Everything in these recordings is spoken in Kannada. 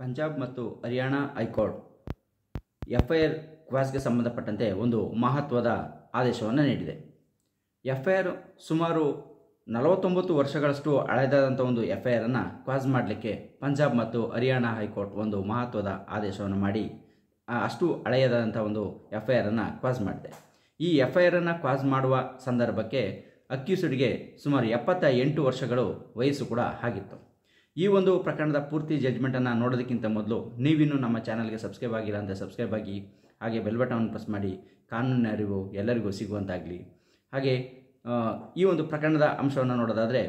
ಪಂಜಾಬ್ ಮತ್ತು ಹರಿಯಾಣ ಹೈಕೋರ್ಟ್ ಎಫ್ಐಆರ್ ಕ್ವಾಸ್ಗೆ ಸಂಬಂಧಪಟ್ಟಂತೆ ಒಂದು ಮಹತ್ವದ ಆದೇಶವನ್ನು ನೀಡಿದೆ ಎಫ್ಐಆರ್ ಸುಮಾರು ನಲವತ್ತೊಂಬತ್ತು ವರ್ಷಗಳಷ್ಟು ಹಳೆದಾದಂಥ ಒಂದು ಎಫ್ಐಆರನ್ನು ಕ್ವಾಸ್ ಮಾಡಲಿಕ್ಕೆ ಪಂಜಾಬ್ ಮತ್ತು ಹರಿಯಾಣ ಹೈಕೋರ್ಟ್ ಒಂದು ಮಹತ್ವದ ಆದೇಶವನ್ನು ಮಾಡಿ ಅಷ್ಟು ಹಳೆಯದಾದಂಥ ಒಂದು ಎಫ್ಐಆರನ್ನು ಕ್ವಾಸ್ ಮಾಡಿದೆ ಈ ಎಫ್ಐಆರನ್ನು ಕ್ವಾಸ್ ಮಾಡುವ ಸಂದರ್ಭಕ್ಕೆ ಅಕ್ಯೂಸಿಡ್ಗೆ ಸುಮಾರು ಎಪ್ಪತ್ತ ಎಂಟು ವರ್ಷಗಳು ವಯಸ್ಸು ಕೂಡ ಆಗಿತ್ತು ಈ ಒಂದು ಪ್ರಕರಣದ ಪೂರ್ತಿ ಜಜ್ಮೆಂಟನ್ನು ನೋಡೋದಕ್ಕಿಂತ ಮೊದಲು ನೀವಿನ್ನೂ ನಮ್ಮ ಚಾನಲ್ಗೆ ಸಬ್ಸ್ಕ್ರೈಬ್ ಆಗಿಲ್ಲ ಅಂದರೆ ಸಬ್ಸ್ಕ್ರೈಬ್ ಆಗಿ ಹಾಗೆ ಬೆಲ್ ಬಟನ್ ಪ್ರೆಸ್ ಮಾಡಿ ಕಾನೂನಿನ ಅರಿವು ಎಲ್ಲರಿಗೂ ಸಿಗುವಂತಾಗಲಿ ಹಾಗೆ ಈ ಒಂದು ಪ್ರಕರಣದ ಅಂಶವನ್ನು ನೋಡೋದಾದರೆ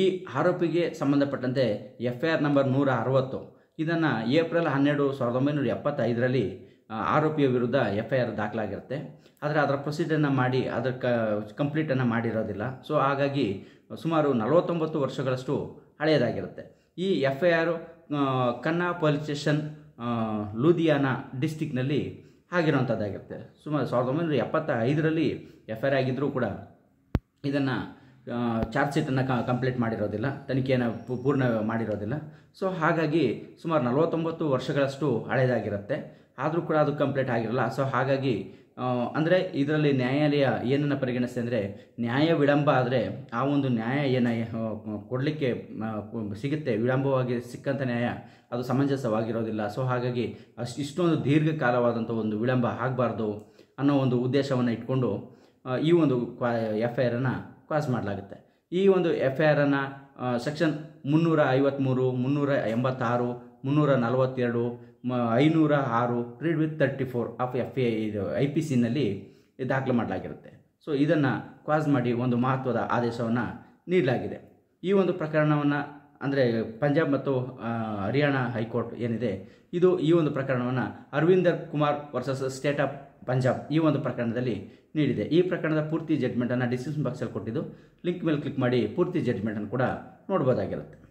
ಈ ಆರೋಪಿಗೆ ಸಂಬಂಧಪಟ್ಟಂತೆ ಎಫ್ ಐ ಆರ್ ನಂಬರ್ ನೂರ ಅರವತ್ತು ಇದನ್ನು ಏಪ್ರಿಲ್ ಹನ್ನೆರಡು ಸಾವಿರದ ಒಂಬೈನೂರ ಎಪ್ಪತ್ತೈದರಲ್ಲಿ ಆರೋಪಿಯ ವಿರುದ್ಧ ಎಫ್ ಐ ಆರ್ ದಾಖಲಾಗಿರುತ್ತೆ ಆದರೆ ಅದರ ಪ್ರೊಸೀಜರ್ನ ಮಾಡಿ ಅದರ ಕಂಪ್ಲೀಟನ್ನು ಮಾಡಿರೋದಿಲ್ಲ ಸೊ ಹಾಗಾಗಿ ಸುಮಾರು ನಲವತ್ತೊಂಬತ್ತು ವರ್ಷಗಳಷ್ಟು ಹಳೆಯದಾಗಿರುತ್ತೆ ಈ F I R Khanna police station Ludhiana ಡಿಸ್ಟಿಕ್ನಲ್ಲಿ ಆಗಿರುವಂಥದ್ದಾಗಿರುತ್ತೆ ಸುಮಾರು ಸಾವಿರದ ಒಂಬೈನೂರ ಎಪ್ಪತ್ತ ಐದರಲ್ಲಿ ಎಫ್ ಐ ಆರ್ ಆಗಿದ್ದರೂ ಕೂಡ ಇದನ್ನು ಚಾರ್ಜ್ ಶೀಟನ್ನು ಕ ಕಂಪ್ಲೀಟ್ ಮಾಡಿರೋದಿಲ್ಲ ತನಿಖೆಯನ್ನು ಪೂರ್ಣ ಮಾಡಿರೋದಿಲ್ಲ ಸೊ ಹಾಗಾಗಿ ಸುಮಾರು ನಲವತ್ತೊಂಬತ್ತು ವರ್ಷಗಳಷ್ಟು ಹಳೆಯದಾಗಿರುತ್ತೆ ಆದರೂ ಕೂಡ ಅದು ಕಂಪ್ಲೀಟ್ ಆಗಿರಲ್ಲ ಸೊ ಹಾಗಾಗಿ ಅಂದರೆ ಇದರಲ್ಲಿ ನ್ಯಾಯಾಲಯ ಏನನ್ನು ಪರಿಗಣಿಸ್ತೆ ಅಂದರೆ ನ್ಯಾಯ ವಿಳಂಬ ಆದರೆ ಆ ಒಂದು ನ್ಯಾಯ ಏನ ಕೊಡಲಿಕ್ಕೆ ಸಿಗುತ್ತೆ ವಿಳಂಬವಾಗಿ ಸಿಕ್ಕಂಥ ನ್ಯಾಯ ಅದು ಸಮಂಜಸವಾಗಿರೋದಿಲ್ಲ ಸೊ ಹಾಗಾಗಿ ಅಷ್ಟು ಇಷ್ಟೊಂದು ದೀರ್ಘಕಾಲವಾದಂಥ ಒಂದು ವಿಳಂಬ ಆಗಬಾರ್ದು ಅನ್ನೋ ಒಂದು ಉದ್ದೇಶವನ್ನು ಇಟ್ಕೊಂಡು ಈ ಒಂದು ಕ್ವಾ ಎಫ್ ಐ ಆರನ್ನು ಕ್ರಾಸ್ ಮಾಡಲಾಗುತ್ತೆ ಈ ಒಂದು ಎಫ್ ಐ ಆರನ್ನು ಸೆಕ್ಷನ್ ಮುನ್ನೂರ ಐವತ್ತ್ಮೂರು ಮುನ್ನೂರ ಎಂಬತ್ತಾರು ಮುನ್ನೂರ ನಲವತ್ತೆರಡು ಐನೂರ ಆರು read with thirty four of F A ಇದು ಐ ಪಿ ಸಿನಲ್ಲಿ ದಾಖಲೆ ಮಾಡಲಾಗಿರುತ್ತೆ ಸೊ ಇದನ್ನು ಕ್ವಾಸ್ ಮಾಡಿ ಒಂದು ಮಹತ್ವದ ಆದೇಶವನ್ನು ನೀಡಲಾಗಿದೆ ಈ ಒಂದು ಪ್ರಕರಣವನ್ನು ಅಂದರೆ ಪಂಜಾಬ್ ಮತ್ತು ಹರಿಯಾಣ ಹೈಕೋರ್ಟ್ ಏನಿದೆ ಇದು ಈ ಒಂದು ಪ್ರಕರಣವನ್ನು Arvinder Kumar versus State of Punjab ಈ ಒಂದು ಪ್ರಕರಣದಲ್ಲಿ ನೀಡಿದೆ ಈ ಪ್ರಕರಣದ ಪೂರ್ತಿ ಜಡ್ಮೆಂಟನ್ನು ಡಿಸಿಷನ್ ಬಾಕ್ಸಲ್ಲಿ ಕೊಟ್ಟಿದ್ದು ಲಿಂಕ್ ಮೇಲೆ ಕ್ಲಿಕ್ ಮಾಡಿ ಪೂರ್ತಿ ಜಡ್ಜ್ಮೆಂಟನ್ನು ಕೂಡ ನೋಡ್ಬೋದಾಗಿರುತ್ತೆ